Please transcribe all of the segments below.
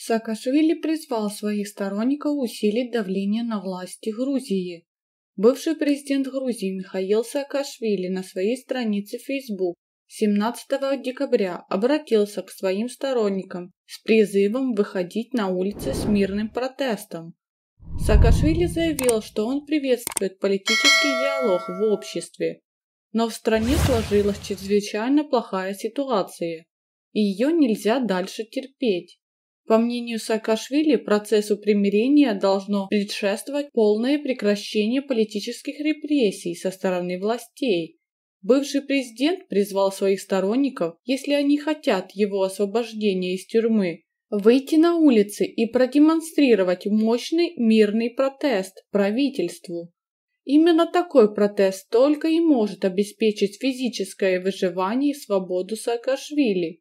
Саакашвили призвал своих сторонников усилить давление на власти Грузии. Бывший президент Грузии Михаил Саакашвили на своей странице Facebook 17 декабря обратился к своим сторонникам с призывом выходить на улицы с мирным протестом. Саакашвили заявил, что он приветствует политический диалог в обществе, но в стране сложилась чрезвычайно плохая ситуация, и ее нельзя дальше терпеть. По мнению Саакашвили, процессу примирения должно предшествовать полное прекращение политических репрессий со стороны властей, Бывший президент призвал своих сторонников, если они хотят его освобождения из тюрьмы, выйти на улицы и продемонстрировать мощный мирный протест правительству. Именно такой протест только и может обеспечить физическое выживание и свободу Саакашвили.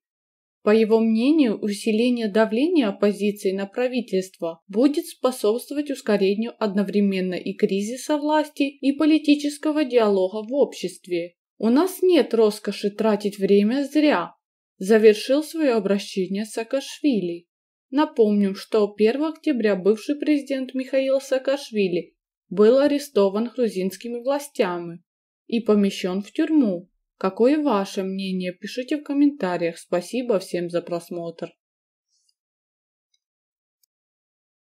По его мнению, усиление давления оппозиции на правительство будет способствовать ускорению одновременно и кризиса власти, и политического диалога в обществе. «У нас нет роскоши тратить время зря», – завершил свое обращение Саакашвили. Напомним, что 1 октября бывший президент Михаил Саакашвили был арестован грузинскими властями и помещен в тюрьму. Какое ваше мнение, пишите в комментариях. Спасибо всем за просмотр.